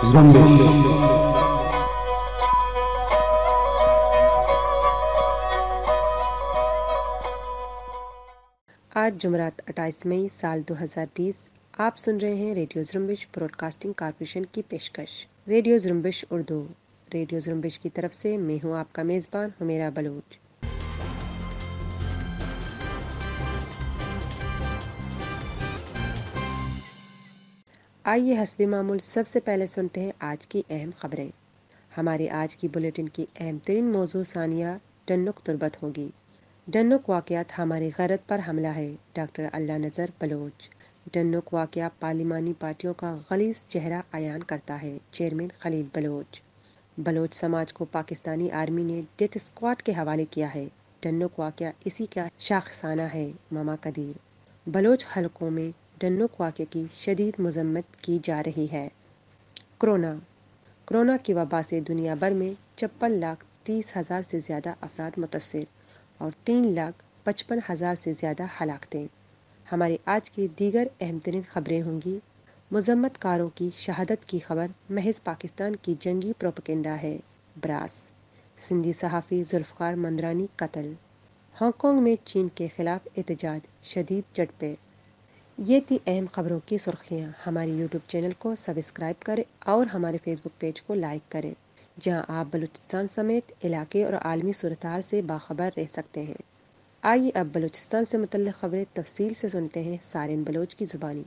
आज जुमरात 28 मई साल 2020 आप सुन रहे हैं रेडियो जुम्बिश ब्रॉडकास्टिंग कारपोरेशन की पेशकश रेडियो जुम्बिश उर्दू रेडियो जुम्बिश की तरफ से मैं हूं आपका मेज़बान हमेरा बलूच आइए हसब मामूल सबसे पहले सुनते हैं आज की अहम खबरें हमारे आज की बुलेटिन की अहम तरीन मौजू सानिया डनुक तुरबत होगी डनुक वाक़ात हमारे गैरत पर हमला है डॉक्टर अल्लाह नज़र बलोच डनुक वाक़ पार्लिमानी पार्टियों का गलीस चेहरा आयान करता है चेयरमैन खलील बलोच बलोच समाज को पाकिस्तानी आर्मी ने डेथ स्क्वाड के हवाले किया है डनुक वाक़ इसी का शाखसाना है ममा कदीर बलोच हलकों में डन्नुक वाक्य की शदीद मजम्मत की जा रही है कोरोना कोरोना की वबा से दुनिया भर में छप्पन लाख तीस हज़ार से ज़्यादा अफराद मुतासर और तीन लाख पचपन हज़ार से ज़्यादा हलाकते हमारी आज की दीगर अहम तरीन खबरें होंगी मजम्मत कारों की शहादत की खबर महज पाकिस्तान की जंगी प्रोपकेंडा है ब्रास सिंधी सहाफ़ी जुल्फकार मंदरानी कत्ल हांगकॉन्ग में चीन के खिलाफ एहतजाज शदीद जट ये थी अहम खबरों की सुर्खियाँ हमारे यूट्यूब चैनल को सब्सक्राइब करें और हमारे फेसबुक पेज को लाइक करें जहाँ आप बलूचिस्तान समेत इलाके और आलमी सूरत से बाखबर रह सकते हैं आइए अब बलूचिस्तान से मुतल खबरें तफसील से सुनते हैं सारिन बलोच की ज़ुबानी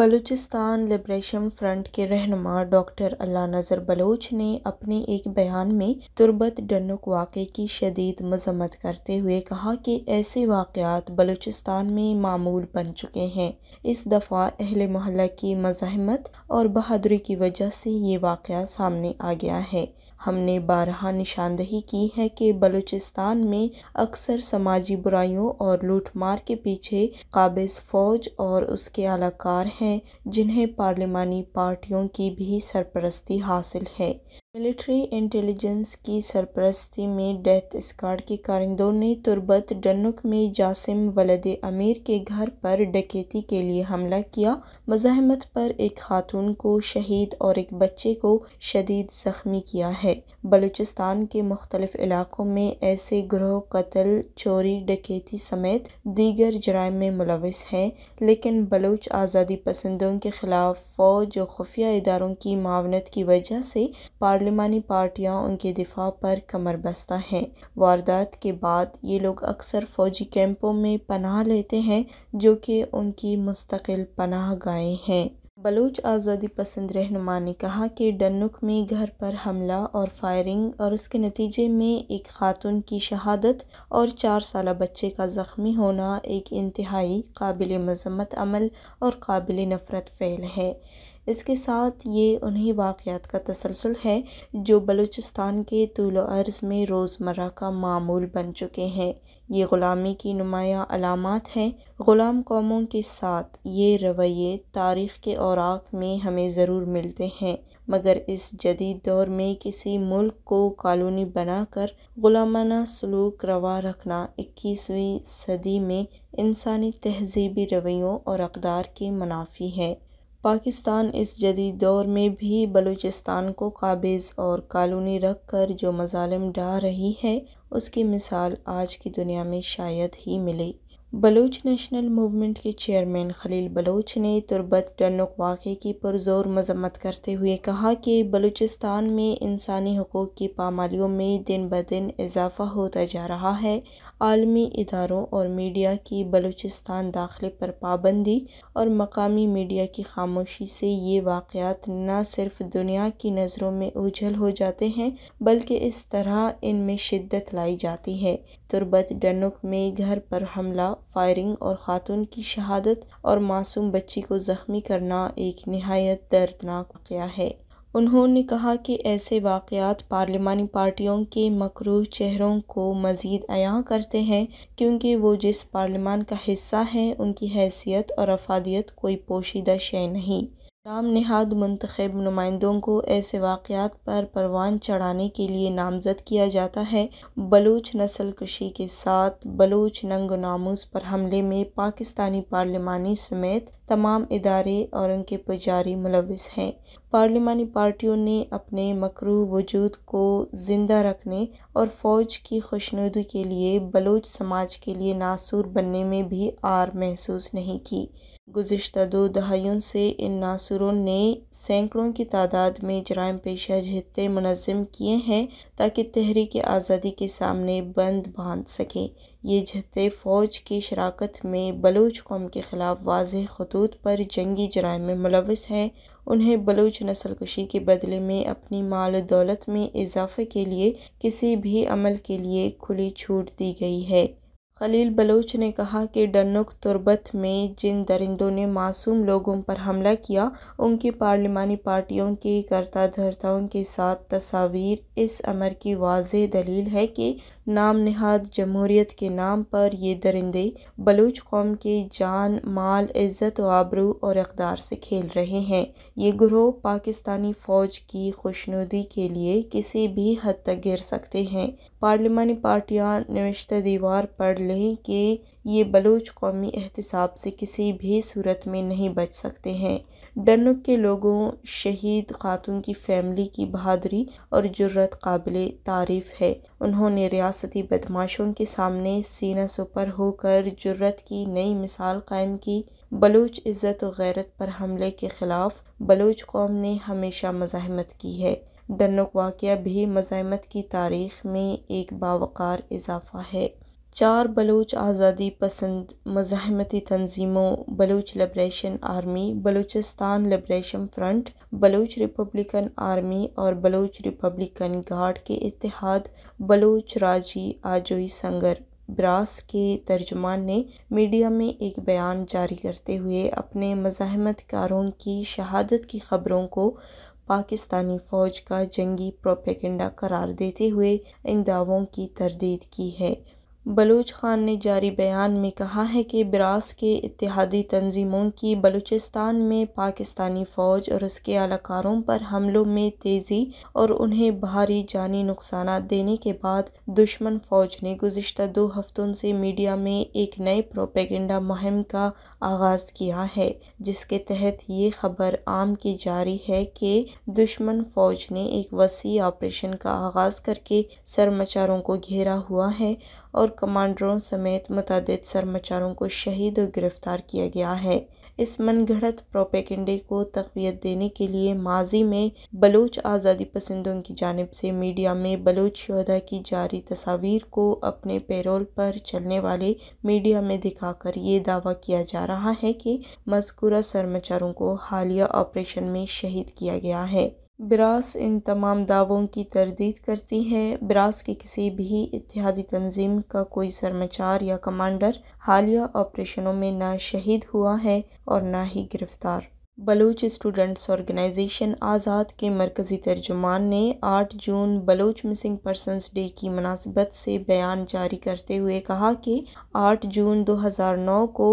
बलूचिस्तान लिब्रेशन फ्रंट के रहनमा डॉक्टर अल्ला नज़र बलोच ने अपने एक बयान में तुरबत डनुक वाक़े की शदीद मजम्मत करते हुए कहा कि ऐसे वाक़ात बलूचिस्तान में मामूल बन चुके हैं इस दफ़ा अहल महल्ला की मजामत और बहादुरी की वजह से ये वाक़ सामने आ गया है हमने बारहा निशानदही की है कि बलूचिस्तान में अक्सर समाजी बुराइयों और लूटमार के पीछे काबिज़ फ़ौज और उसके अलाकार हैं जिन्हें पार्लिमानी पार्टियों की भी सरपरस्ती हासिल है मिलिट्री इंटेलिजेंस की सरपरस्ती में डेथ स्कॉड के कारिंदों ने तुर्बत डनुक में जासिम वलद अमीर के घर पर डकैती के लिए हमला किया मजाहमत पर एक खातून को शहीद और एक बच्चे को शदीद जख्मी किया है बलूचिस्तान के मुख्तलिफ इलाकों में ऐसे ग्रोह कत्ल चोरी डकैती समेत दीगर जराय में मुलविस हैं लेकिन बलूच आज़ादी पसंदों के खिलाफ फौज और खुफिया इदारों की मावनत की वजह से पार पार्लिमानी पार्टियाँ उनके दिफा पर कमर बस्ता हैं वारदात के बाद ये लोग अक्सर फ़ौजी कैंपों में पनाह लेते हैं जो कि उनकी मुस्तकिल पनाह गाहें हैं बलूच आज़ादी पसंद रहनुमा ने कहा कि डनुक में घर पर हमला और फायरिंग और उसके नतीजे में एक खातून की शहादत और चार साल बच्चे का ज़ख्मी होना एक इंतहाई काबिल मजम्मत अमल और काबिल नफ़रत फ़ैल है इसके साथ ये उन्हीं वाक़ात का तसलसल है जो बलूचिस्तान के तूल अर्ज़ में रोज़मर्रा का मामूल बन चुके हैं ये ग़ुलामी की नुमाया अलामत हैं ग़ुलाम कौमों के साथ ये रवैये तारीख़ के औरक में हमें ज़रूर मिलते हैं मगर इस जदीद दौर में किसी मुल्क को कॉलोनी बनाकर गुलामाना सलूक रवा रखना इक्कीसवीं सदी में इंसानी तहजीबी रवैयों और अकदार के मुनाफी है पाकिस्तान इस जदीद दौर में भी बलूचिस्तान को काबिज़ और कॉलोनी रख कर जो मजालम डाल रही है उसकी मिसाल आज की दुनिया में शायद ही मिले बलूच नेशनल मूवमेंट के चेयरमैन खलील बलूच ने तुरबत टनक वाक़े की पुरजोर मजम्मत करते हुए कहा कि बलूचिस्तान में इंसानी हकूक़ की पामालियों में दिन ब दिन इजाफ़ा होता जा रहा है आलमी इदारों और मीडिया की बलूचिस्तान दाखिले पर पाबंदी और मकामी मीडिया की खामोशी से ये वाक़ात न सिर्फ दुनिया की नज़रों में उझल हो जाते हैं बल्कि इस तरह इनमें शिद्दत लाई जाती है तुरबत डनुक में घर पर हमला फायरिंग और ख़ातून की शहादत और मासूम बच्ची को ज़ख्मी करना एक नहायत दर्दनाक वाक़ है उन्होंने कहा कि ऐसे वाक़ात पार्लिमानी पार्टियों के मकरू चेहरों को मज़ीद अयाँ करते हैं क्योंकि वो जिस पार्लिमान का हिस्सा हैं उनकी हैसियत और अफादियत कोई पोशीदा शय नहीं दाम नहाद मंतखब नुमाइंदों को ऐसे वाक़ात पर परवान चढ़ाने के लिए नामज़द किया जाता है बलूच नसल कशी के साथ बलूच नंग नामोज पर हमले में पाकिस्तानी पार्लिमानी समेत तमाम इदारे और उनके पुजारी मुलविस हैं पार्लिमानी पार्टियों ने अपने मकरू वजूद को ज़िंदा रखने और फ़ौज की खुशनुदी के लिए बलूच समाज के लिए नासूर बनने में भी आर महसूस नहीं की गुज्त दो दहाइयों से इन नासुरों ने सैकड़ों की तादाद में जराम पेशा जत्थे मनज़म किए हैं ताकि तहरीक आज़ादी के सामने बंद बांध सकें ये जत्ते फ़ौज की शराकत में बलूच कौम के ख़िलाफ़ वाज खतूत पर जंगी जराम में मुलवस हैं उन्हें बलूच नसलकशी के बदले में अपनी माल दौलत में इजाफे के लिए किसी भी अमल के लिए खुली छूट दी गई है खलील बलोच ने कहा कि डनुक तुर्बत में जिन दरिंदों ने मासूम लोगों पर हमला किया उनकी पार्लिमानी पार्टियों के करता धर्ताओं के साथ तस्वीर इस अमर की वाज दलील है कि नाम नहाद जमहूरीत के नाम पर ये दरिंदे बलूच कौम के जान माल इज़्ज़त आबरू और अकदार से खेल रहे हैं ये ग्रोह पाकिस्तानी फ़ौज की खुशनुदी के लिए किसी भी हद तक गिर सकते हैं पार्लिमानी पार्टियाँ नवशत दीवार पर लें कि ये बलूच कौमी एहतसाब से किसी भी सूरत में नहीं बच सकते हैं डनुक के लोगों शहीद खातून की फैमिली की बहादुरी और जरूरत काबिल तारीफ़ है उन्होंने रियासती बदमाशों के सामने सीना सुपर होकर जरूरत की नई मिसाल कायम की बलूच इज़्ज़त गैरत पर हमले के ख़िलाफ़ बलूच कौम ने हमेशा मज़ाहमत की है डनक वाक़ भी मज़ामत की तारीख़ में एक बावक़ार इजाफ़ा है चार बलूच आज़ादी पसंद मज़ामती तनजीमों Baloch Liberation Army Balochistan Liberation Front Baloch Republican Army और बलूच रिपब्लिकन गार्ड के इतिहाद बलूच राजी आजोई संगर ब्रास के तर्जमान ने मीडिया में एक बयान जारी करते हुए अपने मजामत कारों की शहादत की ख़बरों को पाकिस्तानी फ़ौज का जंगी प्रोपेगेंडा करार देते हुए इन दावों की तरदीद की है बलूच ख़ान ने जारी बयान में कहा है कि ब्रास के इतिहादी तंजीमों की बलूचिस्तान में पाकिस्तानी फ़ौज और उसके अलाकारों पर हमलों में तेज़ी और उन्हें भारी जानी नुकसान देने के बाद दुश्मन फ़ौज ने गुज्त दो हफ्तों से मीडिया में एक नए प्रोपेगेंडा मुहिम का आगाज़ किया है जिसके तहत ये खबर आम की जारी है कि दुश्मन फ़ौज ने एक वसी ऑपरेशन का आगाज़ करके सरमचारों को घेरा हुआ है और कमांडरों समेत मुतद सरमाचारों को शहीद और गिरफ़्तार किया गया है इस घड़त प्रोपेकेंडे को तकवीत देने के लिए माजी में बलोच आज़ादी पसंदों की जानब से मीडिया में बलोच शहदा की जारी तस्वीर को अपने पेरोल पर चलने वाले मीडिया में दिखाकर ये दावा किया जा रहा है कि मजकूरा सरमाचारों को हालिया ऑपरेशन में शहीद किया गया है ब्रास इन तमाम दावों की तरदीद करती है ब्रास की किसी भी इतिहादी तंजीम का कोई सरमाचार या कमांडर हालिया ऑपरेशनों में ना शहीद हुआ है और ना ही गिरफ़्तार बलूच स्टूडेंट्स ऑर्गेनाइजेशन आज़ाद के मरकज़ी तर्जुमान ने आठ जून बलूच मिसिंग पर्सनस डे की मुनासबत से बयान जारी करते हुए कहा कि आठ जून दो हज़ार नौ को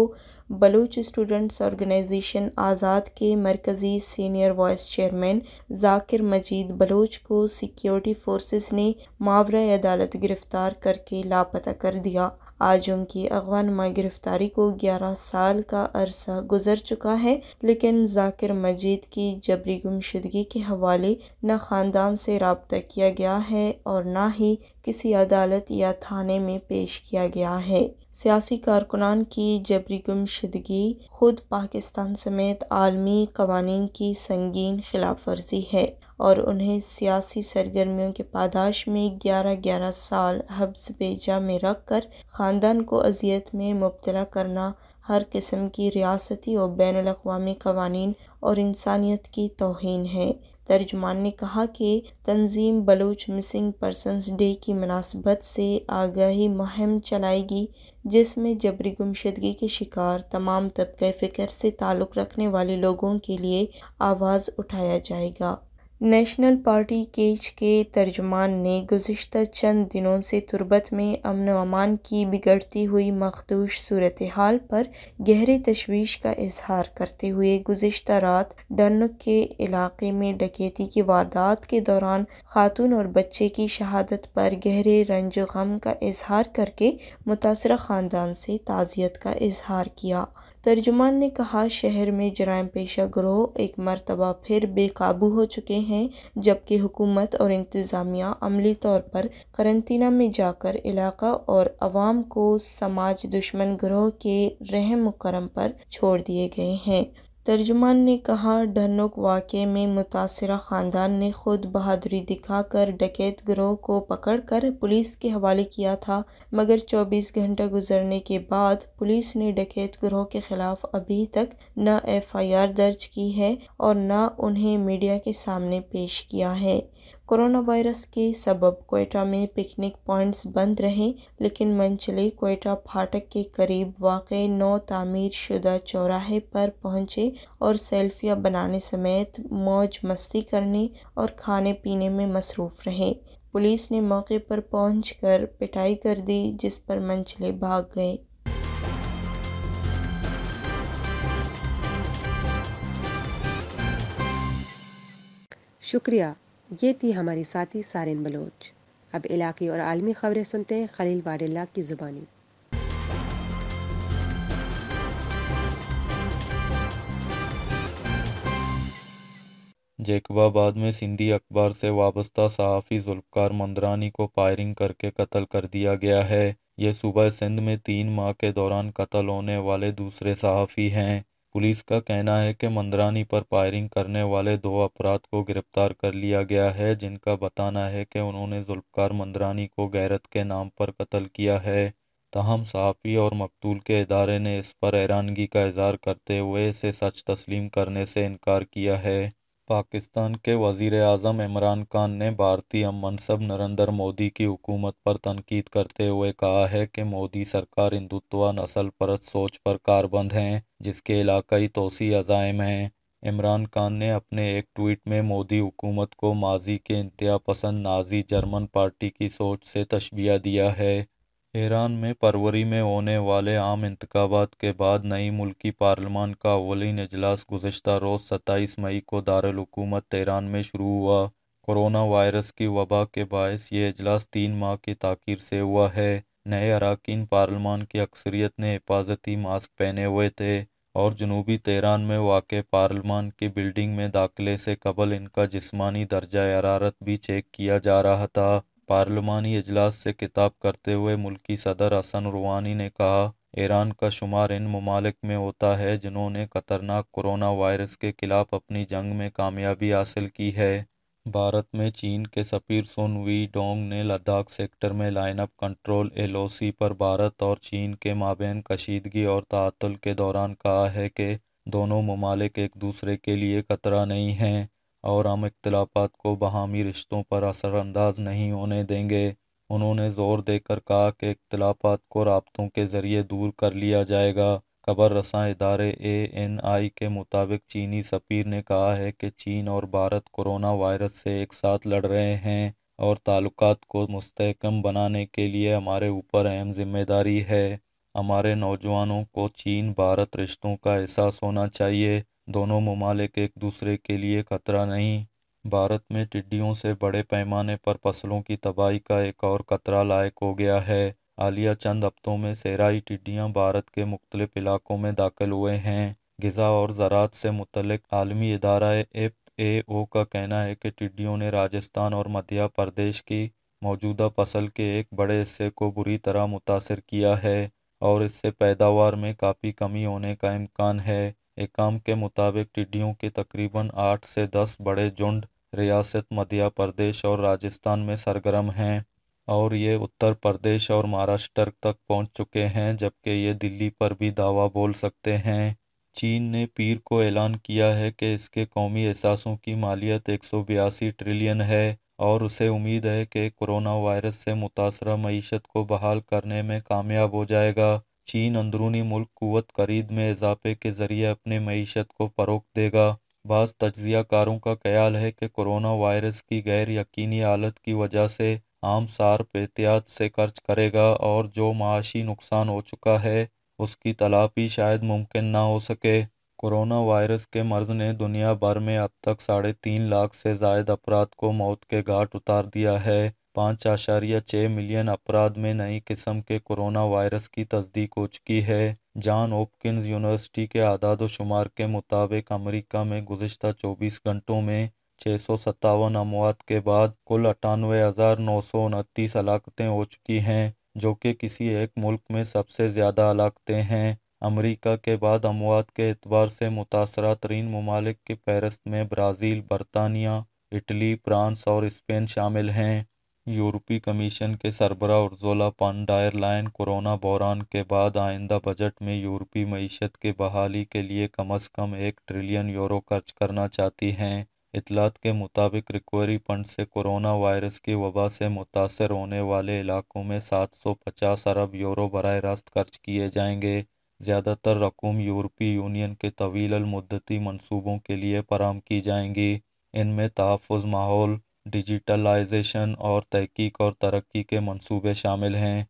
बलूच स्टूडेंट्स ऑर्गेनाइजेशन आज़ाद के मरकज़ी senior vice chairman Zakir Majeed Baloch को सिक्योरिटी फोर्सेस ने मावरा अदालत गिरफ़्तार करके लापता कर दिया उनकी अगवा नुमा गिरफ़्तारी को ग्यारह साल का अरसा गुजर चुका है लेकिन जाकिर मजीद की जबरी गुमशदगी के हवाले न ख़ानदान से रबता किया गया है और ना ही किसी अदालत या थाने में पेश किया गया है सियासी कारकुनान की जबरी गुमशुदगी ख़ुद पाकिस्तान समेत आलमी कवानीन की संगीन खिलाफ वर्जी है और उन्हें सियासी सरगर्मियों के पादाश में ग्यारह ग्यारह साल हब्स बेजा में रख कर ख़ानदान को अजियत में मुबतला करना हर किस्म की रियासती और बैन अवी कवानीन और इंसानियत की तोहन है तर्जुमान ने कहा कि तंजीम बलूच मिसिंग पर्सनस डे की मुनासबत से आगाही मुहिम चलाएगी जिसमें जबरी गुमशदगी के शिकार तमाम तबक़े फ़िक्र से ताल्लुक़ रखने वाले लोगों के लिए आवाज़ उठाया जाएगा नेशनल पार्टी केच के तर्जमान ने गुज्शत चंद दिनों से तुर्बत में अमन अमान की बिगड़ती हुई मखदूश सूरत हाल पर गहरी तशवीश का इजहार करते हुए गुजशत रात डन के इलाके में डकैती की वारदात के दौरान खातून और बच्चे की शहादत पर गहरे रंज गम का इजहार करके मुतासर ख़ानदान से ताज़ियत का इजहार किया तर्जुमान ने कहा शहर में जराम पेशा ग्रोह एक मरतबा फिर बेकाबू हो चुके हैं जबकि हुकूमत और इंतज़ामिया अमली तौर पर करंतना में जाकर इलाका और आवाम को समाज दुश्मन ग्रोह के रहम करम पर छोड़ दिए गए हैं तर्जुमान ने कहा डनोक वाक़े में मुतासर ख़ानदान ने खुद बहादुरी दिखाकर डकैत ग्रोह को पकड़कर पुलिस के हवाले किया था मगर 24 घंटा गुजरने के बाद पुलिस ने डकैत ग्रोह के ख़िलाफ़ अभी तक न एफआईआर दर्ज की है और न उन्हें मीडिया के सामने पेश किया है कोरोना वायरस के सबब कोयटा में पिकनिक पॉइंट्स बंद रहे लेकिन मंचले कोयटा फाटक के करीब वाक़ नौ तामीर शुदा चौराहे पर पहुंचे और सेल्फियां बनाने समेत मौज मस्ती करने और खाने पीने में मसरूफ़ रहे पुलिस ने मौके पर पहुंचकर पिटाई कर दी जिस पर मंचले भाग गए शुक्रिया ये थी हमारी साथी सारिन बलोच अब इलाके और आलमी खबरें सुनते हैं खलील वाडिल्ला की ज़ुबानी जैकबाबाद में सिंधी अखबार से वाबस्ता सहाफ़ी जुल्फकार मंदरानी को फायरिंग करके कत्ल कर दिया गया है ये सुबह सिंध में तीन माह के दौरान कत्ल होने वाले दूसरे सहाफ़ी हैं पुलिस का कहना है कि मंदरानी पर फायरिंग करने वाले दो अपराध को गिरफ्तार कर लिया गया है जिनका बताना है कि उन्होंने जुल्फ़कार मंदरानी को गैरत के नाम पर कत्ल किया है तहम सहाफ़ी और मकतूल के इदारे ने इस पर हैरानगी का इजहार करते हुए इसे सच तस्लीम करने से इनकार किया है पाकिस्तान के वज़ीर अज़म इमरान खान ने भारतीय मनसब नरेंद्र मोदी की हुकूमत पर तनकीद करते हुए कहा है कि मोदी सरकार हिंदुत्व नसल परत सोच पर कारबंद हैं जिसके इलाकई तोसी अजायम हैं इमरान खान ने अपने एक ट्वीट में मोदी हुकूमत को माजी के इंतहा पसंद नाजी जर्मन पार्टी की सोच से तशबिया दिया है ईरान में फरवरी में होने वाले आम इंतबात के बाद नई मुल्की पार्लियामान का अवलिन अजलास गुजशत रोज़ सत्ताईस मई को दारकूमत तेहरान में शुरू हुआ कोरोना वायरस की वबा के बायस ये अजलास तीन माह की तखिर से हुआ है नए अरकान पार्लियामान की अक्सरियत ने हिफाजती मास्क पहने हुए थे और जनूबी तेहरान में वाक़ पार्लियामान की बिल्डिंग में दाखिले से कबल इनका जिसमानी दर्जा हरारत भी चेक किया जा रहा था पार्लिमानी अजलास से खिताब करते हुए मुल्की सदर हसन रूहानी ने कहा ईरान का शुमार इन ममालिक में होता है जिन्होंने खतरनाक कोरोना वायरस के खिलाफ अपनी जंग में कामयाबी हासिल की है भारत में चीन के सफ़ीर सुन वी डोंग ने लद्दाख सेक्टर में लाइन अप कंट्रोल एलओसी पर भारत और चीन के माबेन कशीदगी और तातुल के दौरान कहा है कि दोनों ममालिक एक दूसरे के लिए खतरा नहीं हैं और हम इख्तलाफा को बहामी रिश्तों पर असरानंदाज नहीं होने देंगे उन्होंने ज़ोर देकर कहा कि इख्तलाफा को रबतों के ज़रिए दूर कर लिया जाएगा खबर रसा इदारे ए एन आई के मुताबिक चीनी सफ़ीर ने कहा है कि चीन और भारत कोरोना वायरस से एक साथ लड़ रहे हैं और ताल्लुक को मस्तकम बनाने के लिए हमारे ऊपर अहम जिम्मेदारी है हमारे नौजवानों को चीन भारत रिश्तों का एहसास होना चाहिए दोनों ममालिक एक दूसरे के लिए खतरा नहीं भारत में टिड्डियों से बड़े पैमाने पर फसलों की तबाही का एक और खतरा लायक हो गया है हालिया चंद हफ्तों में सेराई टिड्डियाँ भारत के मुख्तलिफ इलाकों में दाखिल हुए हैं गज़ा और ज़रात से मुतलक आलमी इदारा एफ ए ओ का कहना है कि टिड्डियों ने राजस्थान और मध्य प्रदेश की मौजूदा फसल के एक बड़े हिस्से को बुरी तरह मुतासर किया है और इससे पैदावार में काफ़ी कमी होने का इम्कान है एकम के मुताबिक टिड्डियों के तकरीबन आठ से दस बड़े झुंड रियासत मध्य प्रदेश और राजस्थान में सरगर्म हैं और ये उत्तर प्रदेश और महाराष्ट्र तक पहुंच चुके हैं जबकि ये दिल्ली पर भी दावा बोल सकते हैं चीन ने पीर को ऐलान किया है कि इसके कौमी एहसासों की मालियत एक ट्रिलियन है और उसे उम्मीद है कि कोरोना वायरस से मुतासर मीशत को बहाल करने में कामयाब हो जाएगा चीन अंदरूनी मुल्क कुत खरीद में इजाफे के जरिए अपने मीशत को फ़रोग देगा तजिया तजियाकारों का ख्याल है कि कोरोना वायरस की गैर यकीनी हालत की वजह से आम सार्फ एहतियात से खर्च करेगा और जो माशी नुकसान हो चुका है उसकी तलाफी शायद मुमकिन ना हो सके कोरोना वायरस के मर्ज ने दुनिया भर में अब तक साढ़े तीन लाख से जायद अफराद को मौत के घाट उतार दिया है पाँच आशारिया छः मिलियन अपराध में नई किस्म के कोरोना वायरस की तस्दीक हो चुकी है जॉन ओपकिंस यूनिवर्सिटी के आदाद शुमार के मुताबिक अमेरिका में गुजशत 24 घंटों में छः सौ सत्तावन अमवात के बाद कुल अट्ठानवे हज़ार नौ सौ उनतीस हलाकतें हो चुकी हैं जो कि किसी एक मुल्क में सबसे ज़्यादा हलाकतें हैं अमरीका के बाद अमवात के अतबार से मुतासरा तरीन ममालिक की फहरस्त में ब्राज़ील बरतानिया इटली फ्रांस और स्पेन शामिल हैं यूरोपीय कमीशन के सरबराह उर्जोला पान डायर लाइन कोरोना बहरान के बाद आइंदा बजट में यूरोपीय मीशत के बहाली के लिए कम अज़ कम एक ट्रिलियन यूरो खर्च करना चाहती हैं इतलात के मुताबिक रिकवरी फंड से कोरोना वायरस की वबा से मुतासर होने वाले इलाकों में 750 अरब यूरो बर रास्त खर्च किए जाएंगे ज़्यादातर रकूम यूरोपीय यूनियन के तवील मुद्दती मनसूबों के लिए फराम की जाएंगी इनमें तहफ़ माहौल डिजिटलाइजेशन और तहकीक और तरक्की के मंसूबे शामिल हैं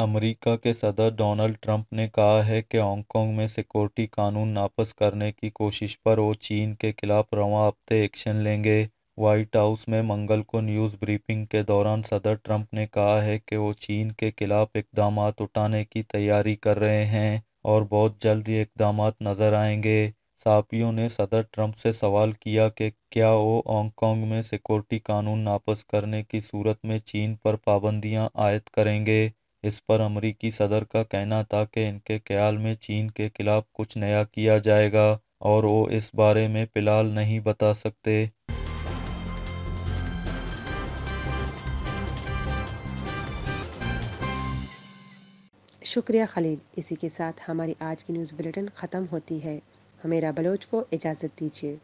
अमेरिका के सदर डोनाल्ड ट्रंप ने कहा है कि हांगकांग में सिक्योरिटी कानून नापस करने की कोशिश पर वो चीन के खिलाफ रवा हफ्ते एक्शन लेंगे व्हाइट हाउस में मंगल को न्यूज़ ब्रीफिंग के दौरान सदर ट्रंप ने कहा है कि वो चीन के खिलाफ इकदाम उठाने की तैयारी कर रहे हैं और बहुत जल्द ये इकदाम नज़र आएंगे सहाफ़ियों ने सदर ट्रंप से सवाल किया कि क्या वो हांगकांग में सिक्योरिटी कानून नापस करने की सूरत में चीन पर पाबंदियां आयद करेंगे इस पर अमरीकी सदर का कहना था कि इनके ख्याल में चीन के खिलाफ कुछ नया किया जाएगा और वो इस बारे में फ़िलहाल नहीं बता सकते शुक्रिया खलील इसी के साथ हमारी आज की न्यूज़ बुलेटिन ख़त्म होती है हमेरा बलोच को इजाज़त दीजिए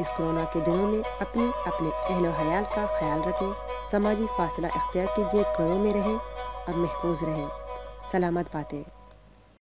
इस कोरोना के दिनों में अपने अपने अहलो हयाल का ख्याल रखें समाजी फासला अख्तियार कीजिए घरों में रहें और महफूज रहें सलामत बातें